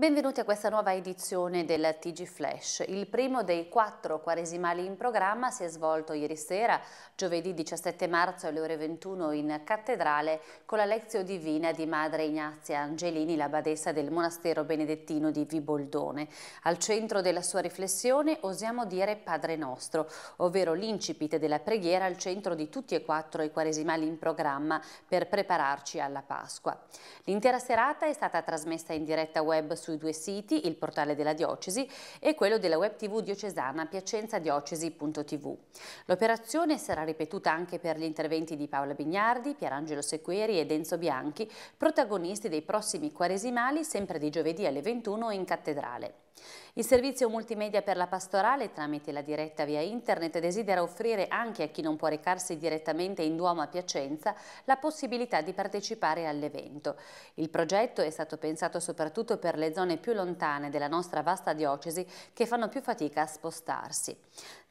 Benvenuti a questa nuova edizione del TG Flash. Il primo dei quattro quaresimali in programma si è svolto ieri sera, giovedì 17 marzo alle ore 21 in cattedrale con la lezione divina di Madre Ignazia Angelini, la badessa del monastero benedettino di Viboldone. Al centro della sua riflessione osiamo dire Padre Nostro, ovvero l'incipit della preghiera al centro di tutti e quattro i quaresimali in programma per prepararci alla Pasqua. L'intera serata è stata trasmessa in diretta web su sui due siti, il portale della Diocesi e quello della web tv diocesana piacenzadiocesi.tv. L'operazione sarà ripetuta anche per gli interventi di Paola Bignardi, Pierangelo Sequeri e Enzo Bianchi, protagonisti dei prossimi quaresimali sempre di giovedì alle 21 in cattedrale. Il servizio multimedia per la pastorale tramite la diretta via internet desidera offrire anche a chi non può recarsi direttamente in Duomo a Piacenza la possibilità di partecipare all'evento. Il progetto è stato pensato soprattutto per le zone più lontane della nostra vasta diocesi che fanno più fatica a spostarsi.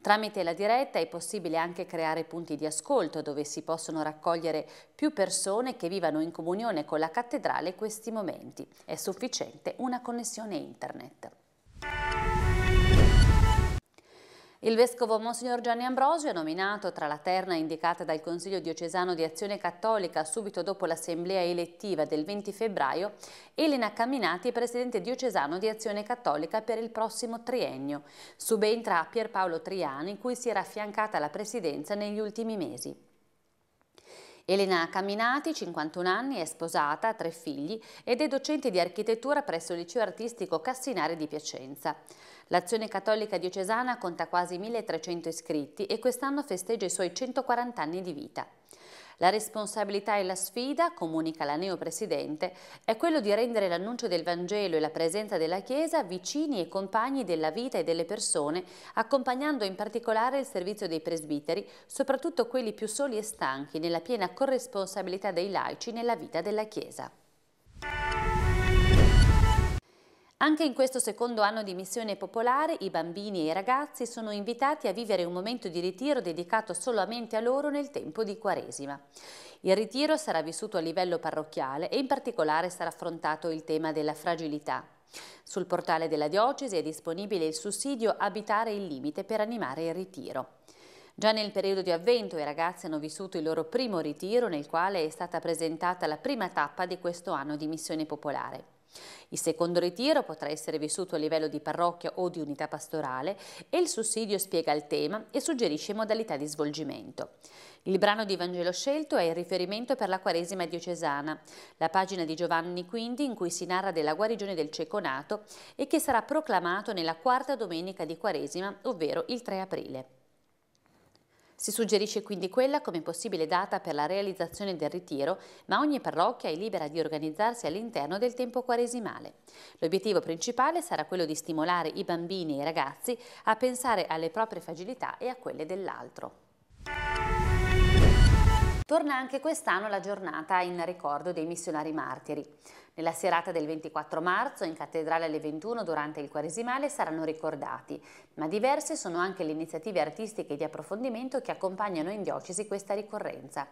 Tramite la diretta è possibile anche creare punti di ascolto dove si possono raccogliere più persone che vivano in comunione con la cattedrale questi momenti. È sufficiente una connessione internet. Il vescovo Monsignor Gianni Ambrosio è nominato tra la terna indicata dal Consiglio diocesano di Azione Cattolica subito dopo l'assemblea elettiva del 20 febbraio Elena Camminati, presidente diocesano di Azione Cattolica per il prossimo triennio. Subentra a Pierpaolo Triani, cui si era affiancata la presidenza negli ultimi mesi. Elena Caminati, 51 anni, è sposata, ha tre figli ed è docente di architettura presso il liceo artistico Cassinari di Piacenza. L'Azione Cattolica Diocesana conta quasi 1300 iscritti e quest'anno festeggia i suoi 140 anni di vita. La responsabilità e la sfida, comunica la neopresidente, è quello di rendere l'annuncio del Vangelo e la presenza della Chiesa vicini e compagni della vita e delle persone, accompagnando in particolare il servizio dei presbiteri, soprattutto quelli più soli e stanchi, nella piena corresponsabilità dei laici nella vita della Chiesa. Anche in questo secondo anno di missione popolare i bambini e i ragazzi sono invitati a vivere un momento di ritiro dedicato solamente a loro nel tempo di Quaresima. Il ritiro sarà vissuto a livello parrocchiale e in particolare sarà affrontato il tema della fragilità. Sul portale della diocesi è disponibile il sussidio Abitare il limite per animare il ritiro. Già nel periodo di avvento i ragazzi hanno vissuto il loro primo ritiro nel quale è stata presentata la prima tappa di questo anno di missione popolare. Il secondo ritiro potrà essere vissuto a livello di parrocchia o di unità pastorale e il sussidio spiega il tema e suggerisce modalità di svolgimento. Il brano di Vangelo scelto è il riferimento per la Quaresima diocesana, la pagina di Giovanni quindi in cui si narra della guarigione del cieco nato e che sarà proclamato nella quarta domenica di Quaresima, ovvero il 3 aprile. Si suggerisce quindi quella come possibile data per la realizzazione del ritiro, ma ogni parrocchia è libera di organizzarsi all'interno del tempo quaresimale. L'obiettivo principale sarà quello di stimolare i bambini e i ragazzi a pensare alle proprie fragilità e a quelle dell'altro. Torna anche quest'anno la giornata in ricordo dei missionari martiri. Nella serata del 24 marzo, in cattedrale alle 21, durante il Quaresimale, saranno ricordati, ma diverse sono anche le iniziative artistiche di approfondimento che accompagnano in diocesi questa ricorrenza.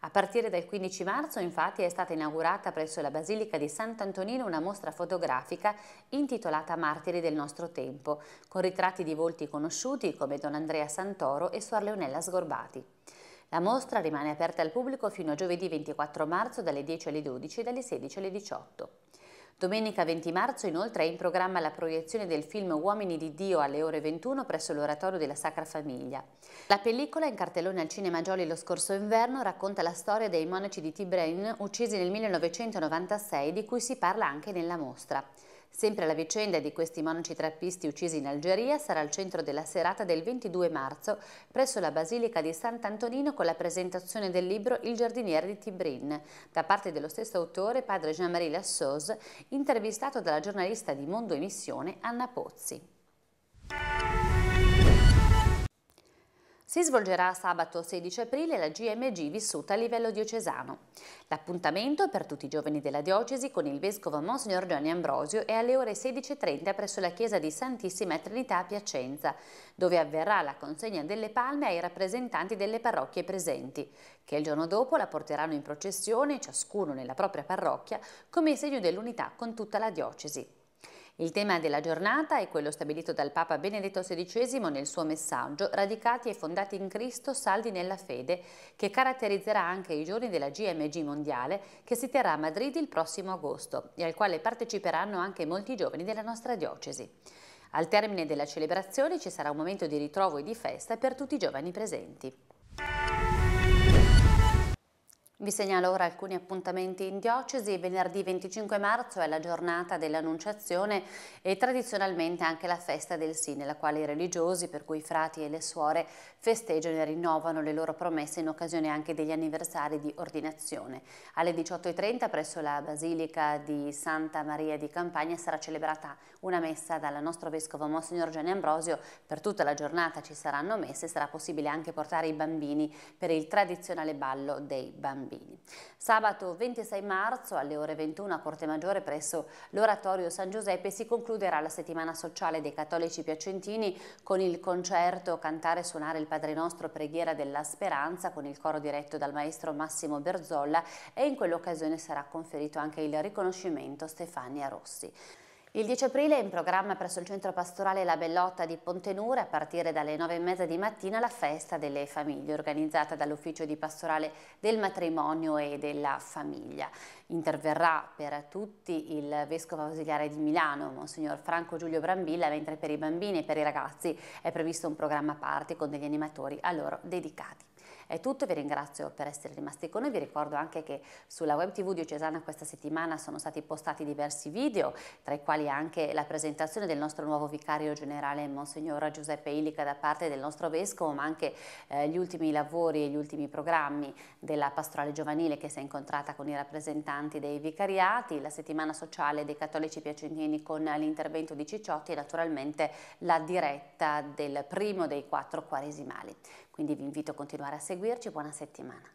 A partire dal 15 marzo, infatti, è stata inaugurata presso la Basilica di Sant'Antonino una mostra fotografica intitolata Martiri del nostro tempo, con ritratti di volti conosciuti come Don Andrea Santoro e Suor Leonella Sgorbati. La mostra rimane aperta al pubblico fino a giovedì 24 marzo dalle 10 alle 12 e dalle 16 alle 18. Domenica 20 marzo inoltre è in programma la proiezione del film Uomini di Dio alle ore 21 presso l'oratorio della Sacra Famiglia. La pellicola, in cartellone al Cinema Gioli lo scorso inverno, racconta la storia dei monaci di Tibren uccisi nel 1996 di cui si parla anche nella mostra. Sempre la vicenda di questi monaci trappisti uccisi in Algeria sarà al centro della serata del 22 marzo presso la Basilica di Sant'Antonino con la presentazione del libro Il giardiniere di Tibrin, da parte dello stesso autore padre Jean-Marie Lassose, intervistato dalla giornalista di Mondo Emissione Anna Pozzi. Si svolgerà sabato 16 aprile la GMG vissuta a livello diocesano. L'appuntamento è per tutti i giovani della diocesi con il vescovo Monsignor Gianni Ambrosio è alle ore 16.30 presso la chiesa di Santissima Trinità a Piacenza, dove avverrà la consegna delle palme ai rappresentanti delle parrocchie presenti, che il giorno dopo la porteranno in processione, ciascuno nella propria parrocchia, come segno dell'unità con tutta la diocesi. Il tema della giornata è quello stabilito dal Papa Benedetto XVI nel suo messaggio Radicati e fondati in Cristo, saldi nella fede, che caratterizzerà anche i giorni della GMG mondiale che si terrà a Madrid il prossimo agosto e al quale parteciperanno anche molti giovani della nostra diocesi. Al termine della celebrazione ci sarà un momento di ritrovo e di festa per tutti i giovani presenti. Vi segnalo ora alcuni appuntamenti in diocesi. Venerdì 25 marzo è la giornata dell'Annunciazione e tradizionalmente anche la festa del Sì, nella quale i religiosi, per cui i frati e le suore, festeggiano e rinnovano le loro promesse in occasione anche degli anniversari di ordinazione. Alle 18.30 presso la Basilica di Santa Maria di Campagna sarà celebrata una messa dal nostro vescovo Monsignor Gianni Ambrosio. Per tutta la giornata ci saranno messe, e sarà possibile anche portare i bambini per il tradizionale ballo dei bambini bambini. Sabato 26 marzo alle ore 21 a Corte Maggiore presso l'Oratorio San Giuseppe si concluderà la settimana sociale dei cattolici piacentini con il concerto Cantare e suonare il Padre Nostro Preghiera della Speranza con il coro diretto dal maestro Massimo Berzolla e in quell'occasione sarà conferito anche il riconoscimento Stefania Rossi. Il 10 aprile è in programma presso il centro pastorale La Bellotta di Pontenure a partire dalle 9.30 di mattina la festa delle famiglie organizzata dall'ufficio di pastorale del matrimonio e della famiglia. Interverrà per tutti il vescovo ausiliare di Milano, Monsignor Franco Giulio Brambilla, mentre per i bambini e per i ragazzi è previsto un programma a parte con degli animatori a loro dedicati. È tutto, vi ringrazio per essere rimasti con noi, vi ricordo anche che sulla web tv diocesana questa settimana sono stati postati diversi video, tra i quali anche la presentazione del nostro nuovo vicario generale Monsignor Giuseppe Illica da parte del nostro Vescovo, ma anche eh, gli ultimi lavori e gli ultimi programmi della pastorale giovanile che si è incontrata con i rappresentanti dei vicariati, la settimana sociale dei cattolici piacentini con l'intervento di Cicciotti e naturalmente la diretta del primo dei quattro quaresimali. Quindi vi invito a continuare a seguirci, buona settimana.